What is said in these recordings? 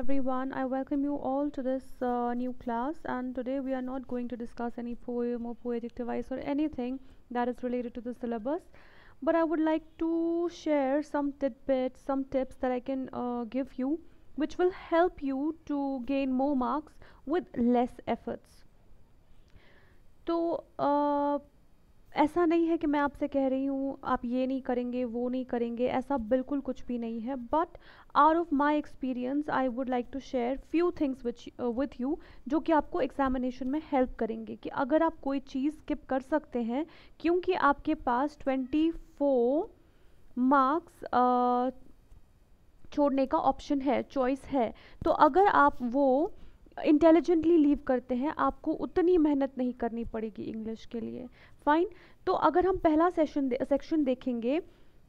everyone i welcome you all to this uh, new class and today we are not going to discuss any poem or poetic device or anything that is related to the syllabus but i would like to share some tidbits some tips that i can uh, give you which will help you to gain more marks with less efforts so uh, ऐसा नहीं है कि मैं आपसे कह रही हूँ आप ये नहीं करेंगे वो नहीं करेंगे ऐसा बिल्कुल कुछ भी नहीं है but are of my experience I would like to share few things which with you जो कि आपको एग्जामिनेशन में हेल्प करेंगे कि अगर आप कोई चीज़ स्किप कर सकते हैं क्योंकि आपके पास ट्वेंटी फोर मार्क्स छोड़ने का ऑप्शन है चॉइस है तो अगर आप वो इंटेलिजेंटली लीव करते हैं आपको उतनी मेहनत नहीं करनी पड़ेगी इंग्लिश के लिए फाइन तो अगर हम पहला सेशन दे, सेक्शन देखेंगे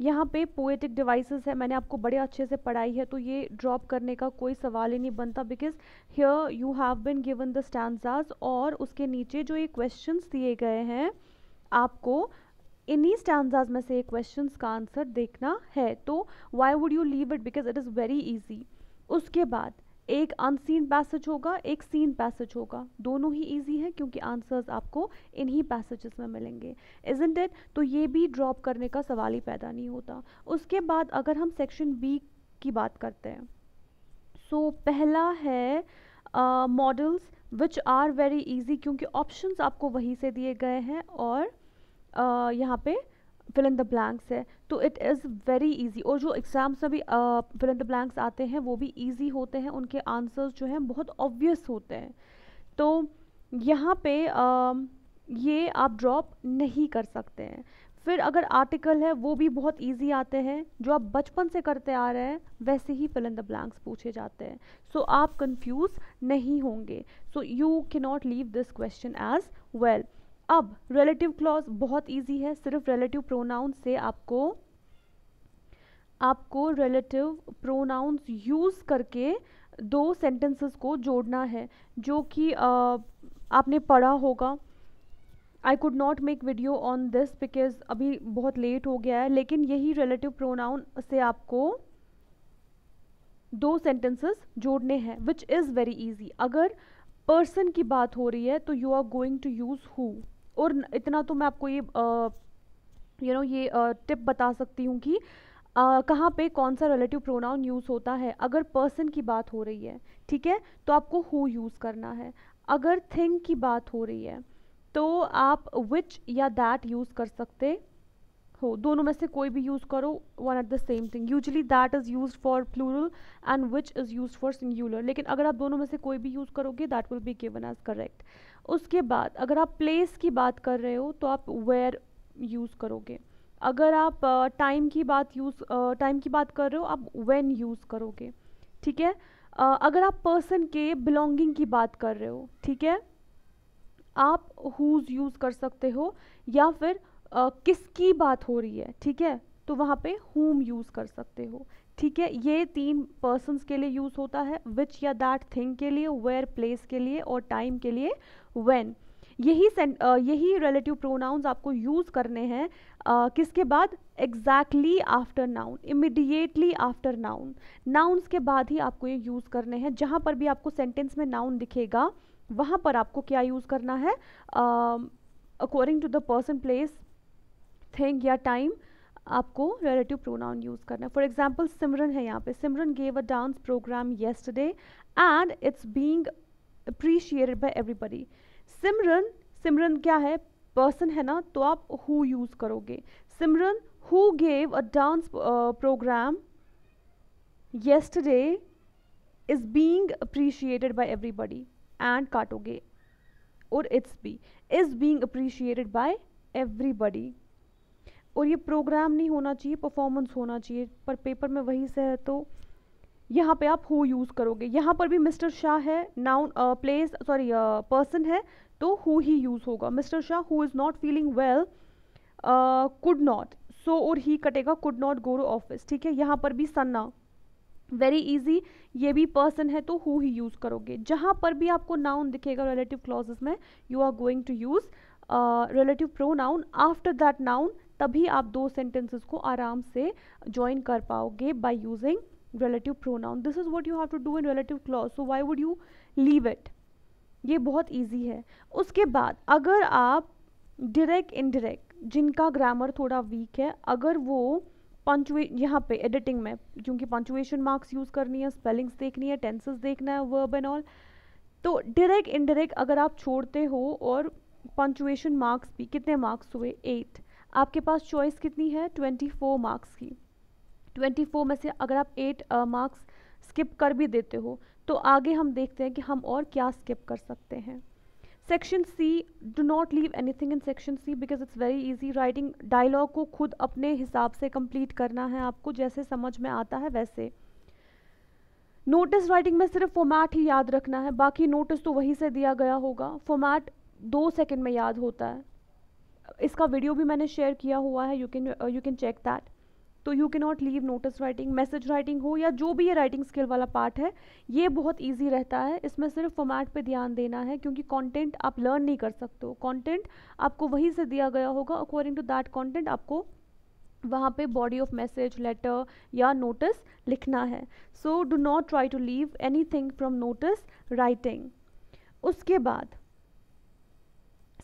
यहाँ पे पोएटिक डिवाइसेस है मैंने आपको बड़े अच्छे से पढ़ाई है तो ये ड्रॉप करने का कोई सवाल ही नहीं बनता because here you have been given the stanzas और उसके नीचे जो ये क्वेश्चंस दिए गए हैं आपको इन्हीं स्टैंडसाज में से क्वेश्चन का आंसर देखना है तो why would you leave it because it is very easy उसके बाद एक अनसीन पैसेज होगा एक सीन पैसेज होगा दोनों ही इजी हैं क्योंकि आंसर्स आपको इन्हीं पैसेजेस में मिलेंगे इज इन डेट तो ये भी ड्रॉप करने का सवाल ही पैदा नहीं होता उसके बाद अगर हम सेक्शन बी की बात करते हैं सो so, पहला है models which are very easy क्योंकि ऑप्शंस आपको वहीं से दिए गए हैं और uh, यहाँ पे फिल इन द ब्लैंक्स है तो इट इज़ वेरी इजी और जो एग्ज़ाम्स में भी फिल इन द ब्लैंक्स आते हैं वो भी इजी होते हैं उनके आंसर्स जो हैं बहुत ऑब्वियस होते हैं तो यहाँ पे uh, ये आप ड्रॉप नहीं कर सकते हैं फिर अगर आर्टिकल है वो भी बहुत इजी आते हैं जो आप बचपन से करते आ रहे हैं वैसे ही फिल इन द ब्लैंक्स पूछे जाते हैं सो so, आप कंफ्यूज नहीं होंगे so you can not leave this question as well अब रिलेटिव क्लॉज बहुत इजी है सिर्फ रिलेटिव प्रोनाउन से आपको आपको रिलेटिव प्रोनाउंस यूज़ करके दो सेंटेंसेस को जोड़ना है जो कि आपने पढ़ा होगा I could not make video on this because अभी बहुत लेट हो गया है लेकिन यही रिलेटिव प्रोनाउन से आपको दो सेंटेंसेस जोड़ने हैं विच इज़ वेरी इजी अगर पर्सन की बात हो रही है तो you are going to use who और इतना तो मैं आपको ये यू नो ये टिप बता सकती हूँ कि कहाँ पे कौन सा रिलेटिव प्रोनाउन यूज़ होता है अगर पर्सन की बात हो रही है ठीक है तो आपको हु यूज़ करना है अगर थिंग की बात हो रही है तो आप विच या दैट यूज़ कर सकते हो दोनों में से कोई भी यूज़ करो one at the same thing usually that is use for plural and which is use for singular लेकिन अगर आप दोनों में से कोई भी यूज़ करोगे that will be given as correct उसके बाद अगर आप प्लेस की बात कर रहे हो तो आप वेयर यूज़ करोगे अगर आप टाइम की बात यूज़ टाइम की बात कर रहे हो आप वेन यूज़ करोगे ठीक है uh, अगर आप पर्सन के बिलोंगिंग की बात कर रहे हो ठीक है आप हुज यूज़ कर सकते हो या फिर किसकी बात हो रही है ठीक है तो वहाँ पे होम यूज़ कर सकते हो ठीक है ये तीन पर्सन के लिए यूज़ होता है विच या दैट थिंग के लिए वेयर प्लेस के लिए और टाइम के लिए वेन यही यही रिलेटिव प्रोनाउंस आपको यूज़ करने हैं किसके बाद exactly after noun immediately after noun nouns के बाद ही आपको ये यूज़ करने हैं जहाँ पर भी आपको सेंटेंस में नाउन दिखेगा वहाँ पर आपको क्या यूज़ करना है according to the person place thing या टाइम आपको रिलेटिव प्रोनाउन यूज़ करना है फॉर एग्जाम्पल सिमरन है यहाँ पे Simran gave a dance programme yesterday and it's being appreciated by everybody Simran Simran क्या है पर्सन है ना तो आप हु यूज़ करोगे Simran who gave a dance programme yesterday is being appreciated by everybody and काटोगे और it's be is being appreciated by everybody और ये प्रोग्राम नहीं होना चाहिए परफॉर्मेंस होना चाहिए पर पेपर में वही से है तो यहाँ पे आप हु यूज़ करोगे यहाँ पर भी मिस्टर शाह है नाउन प्लेस सॉरी पर्सन है तो हु ही यूज़ होगा mister Shah who is not feeling well could not so और ही कटेगा could not go to office ठीक है यहाँ पर भी सन्ना वेरी इजी ये भी पर्सन है तो हु ही यूज़ करोगे जहाँ पर भी आपको नाउन दिखेगा रिलेटिव क्लॉज में you are going to use relative pronoun after that noun तभी आप दो सेंटेंसेस को आराम से ज्वाइन कर पाओगे by using relative pronoun this is what you have to do in relative clause so why would you leave it ये बहुत ईजी है उसके बाद अगर आप direct indirect जिनका ग्रामर थोड़ा वीक है अगर वो पंचुए यहाँ पे एडिटिंग में क्योंकि पंचुएशन मार्क्स यूज़ करनी है स्पेलिंग्स देखनी है टेंसेस देखना है वर्ब एंड ऑल तो डायरेक्ट इनडायरेक्ट अगर आप छोड़ते हो और पंचुएशन मार्क्स भी कितने मार्क्स हुए एट आपके पास चॉइस कितनी है ट्वेंटी फोर मार्क्स की ट्वेंटी फोर में से अगर आप एट मार्क्स स्किप कर भी देते हो तो आगे हम देखते हैं कि हम और क्या स्किप कर सकते हैं section C do not leave anything in section C because it's very easy writing dialogue को खुद अपने हिसाब से कंप्लीट करना है आपको जैसे समझ में आता है वैसे नोटिस राइटिंग में सिर्फ फॉर्मेट ही याद रखना है बाकी नोटिस तो वहीं से दिया गया होगा फॉर्मेट दो सेकंड में याद होता है इसका वीडियो भी मैंने शेयर किया हुआ है you can you can check that तो you can not leave notice writing message writing हो या जो भी ये राइटिंग स्किल वाला पार्ट है ये बहुत ईजी रहता है इसमें सिर्फ फॉर्मेट पे ध्यान देना है क्योंकि कंटेंट आप लर्न नहीं कर सकते हो कॉन्टेंट आपको वहीं से दिया गया होगा अकॉर्डिंग टू दैट कॉन्टेंट आपको वहाँ पे बॉडी ऑफ मैसेज लेटर या नोटिस लिखना है so do not try to leave anything from notice writing उसके बाद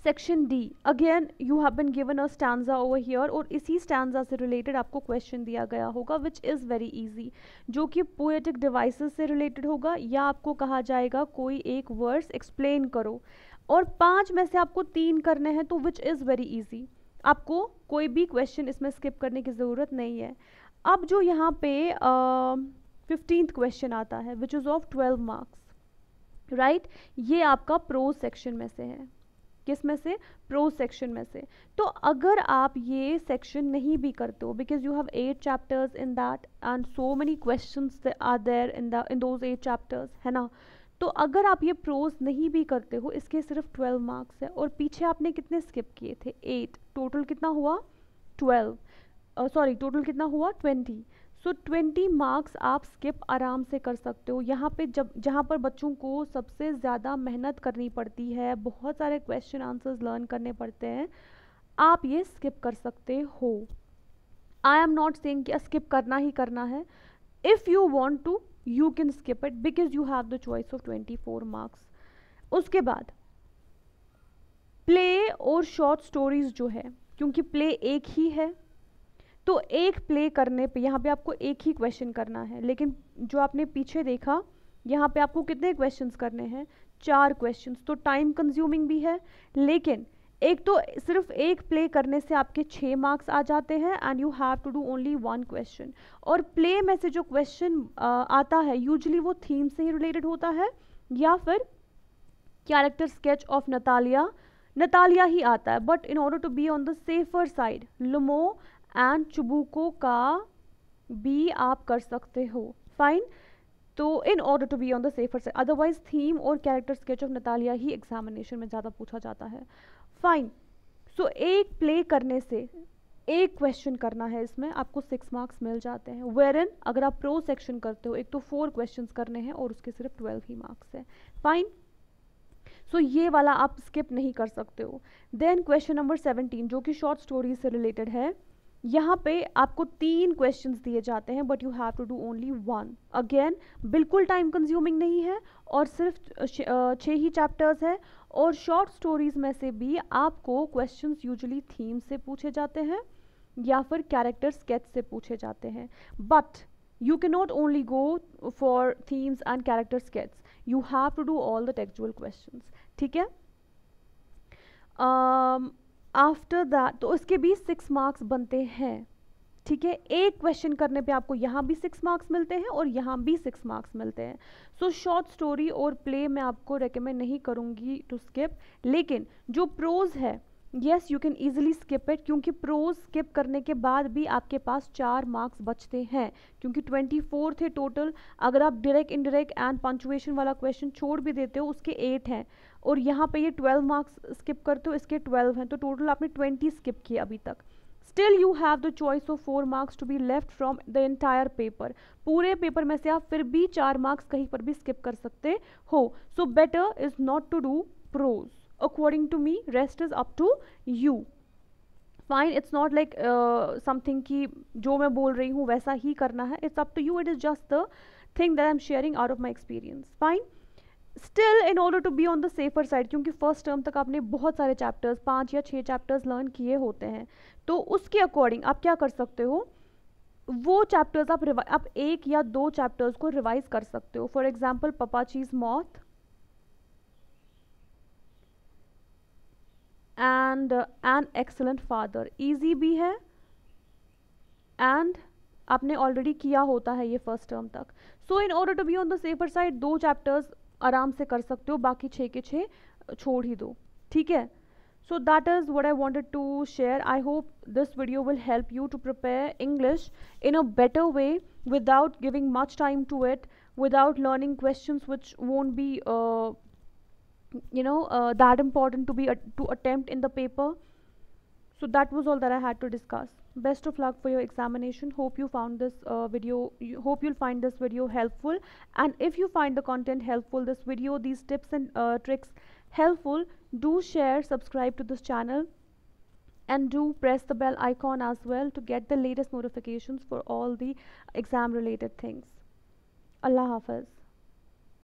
section D again you have been given a stanza over here और इसी स्टैंडा से रिलेटेड आपको क्वेश्चन दिया गया होगा विच इज़ वेरी ईजी जो कि पोएटिक डिवाइसेस से रिलेटेड होगा या आपको कहा जाएगा कोई एक वर्ड्स एक्सप्लेन करो और पांच में से आपको तीन करने हैं तो विच इज़ वेरी ईजी आपको कोई भी क्वेश्चन इसमें स्किप करने की ज़रूरत नहीं है अब जो यहाँ पे फिफ्टींथ uh, क्वेश्चन आता है which is of twelve marks right ये आपका प्रो सेक्शन में से है किस में से प्रो सेक्शन में से तो अगर आप ये सेक्शन नहीं भी करते हो because you have eight chapters in that and so many questions are there in the in those eight chapters है ना तो अगर आप ये प्रोज नहीं भी करते हो इसके सिर्फ ट्वेल्व मार्क्स है और पीछे आपने कितने स्किप किए थे एट टोटल कितना हुआ ट्वेल्व सॉरी टोटल कितना हुआ ट्वेंटी सो ट्वेंटी मार्क्स आप स्किप आराम से कर सकते हो यहाँ पे जब जहाँ पर बच्चों को सबसे ज़्यादा मेहनत करनी पड़ती है बहुत सारे क्वेश्चन आंसर्स लर्न करने पड़ते हैं आप ये स्किप कर सकते हो आई एम नॉट सेंग कि स्किप करना ही करना है if you want to you can skip it because you have the choice of twenty four marks उसके बाद प्ले और शॉर्ट स्टोरीज़ जो है क्योंकि प्ले एक ही है तो एक प्ले करने पे यहाँ पे आपको एक ही क्वेश्चन करना है लेकिन जो आपने पीछे देखा यहाँ पे आपको कितने क्वेश्चंस करने हैं चार क्वेश्चंस तो टाइम कंज्यूमिंग भी है लेकिन एक तो सिर्फ एक प्ले करने से आपके छः मार्क्स आ जाते हैं and you have to do only one question और प्ले में से जो क्वेश्चन आता है यूजली वो थीम से ही रिलेटेड होता है या फिर character sketch of Natalia Natalia ही आता है but in order to be on the safer side Lomov and Chubukov का भी आप कर सकते हो फाइन तो in order to be on the safer से अदरवाइज थीम और कैरेक्टर स्केच ऑफ नतालिया ही एग्जामिनेशन में ज़्यादा पूछा जाता है फाइन सो so, एक प्ले करने से एक क्वेश्चन करना है इसमें आपको सिक्स मार्क्स मिल जाते हैं वेर अगर आप प्रो सेक्शन करते हो एक तो फोर क्वेश्चन करने हैं और उसके सिर्फ ट्वेल्व ही मार्क्स हैं फाइन सो ये वाला आप स्किप नहीं कर सकते हो देन क्वेश्चन नंबर सेवनटीन जो कि शॉर्ट स्टोरी से रिलेटेड है यहाँ पे आपको तीन क्वेश्चन दिए जाते हैं but you have to do only one again बिल्कुल टाइम कंज्यूमिंग नहीं है और सिर्फ छः ही चैप्टर्स हैं और शॉर्ट स्टोरीज में से भी आपको क्वेश्चन यूजली थीम से पूछे जाते हैं या फिर कैरेक्टर स्केच से पूछे जाते हैं but you can not only go for themes and character sketch you have to do all the textual question ठीक है um, आफ्टर दैट तो उसके भी सिक्स मार्क्स बनते हैं ठीक है एक क्वेश्चन करने पे आपको यहाँ भी सिक्स मार्क्स मिलते हैं और यहाँ भी सिक्स मार्क्स मिलते हैं सो शॉर्ट स्टोरी और प्ले मैं आपको रेकमेंड नहीं करूँगी टू स्किप लेकिन जो प्रोज है yes you can easily skip it क्योंकि प्रोज स्किप करने के बाद भी आपके पास चार मार्क्स बचते हैं क्योंकि ट्वेंटी फोर थे टोटल अगर आप डायरेक्ट इनडायरेक्ट एंड पंचुएशन वाला क्वेश्चन छोड़ भी देते हो उसके एट हैं और यहाँ पे ये ट्वेल्व मार्क्स स्किप करते हो इसके ट्वेल्व हैं तो टोटल आपने ट्वेंटी स्किप किए अभी तक still you have the choice of four marks to be left from the entire paper पूरे पेपर में से आप फिर भी चार मार्क्स कहीं पर भी स्किप कर सकते हो so better is not to do prose according to me rest is up to you fine it's not like something कि जो मैं बोल रही हूँ वैसा ही करना है it's up to you it is just the thing that I am sharing out of my experience fine still in order to be on the safer side क्योंकि फर्स्ट टर्म तक आपने बहुत सारे चैप्टर्स पाँच या छः चैप्टर्स लर्न किए होते हैं तो उसके अकॉर्डिंग आप क्या कर सकते हो वो चैप्टर्स आप आप एक या दो चैप्टर्स को रिवाइज कर सकते हो for example Papachi's moth and an excellent father easy भी है एंड आपने ऑलरेडी किया होता है ये फर्स्ट टर्म तक so in order to be on the safer side दो चैप्टर्स आराम से कर सकते हो बाकी छः के छः छोड़ ही दो ठीक है so that is what I wanted to share I hope this video will help you to prepare English in a better way without giving much time to it without learning question which won't be you know uh, that important to be to attempt in the paper so that was all that i had to discuss best of luck for your examination hope you found this uh, video you hope you'll find this video helpful and if you find the content helpful this video these tips and uh, tricks helpful do share subscribe to this channel and do press the bell icon as well to get the latest notifications for all the exam related things allah hafiz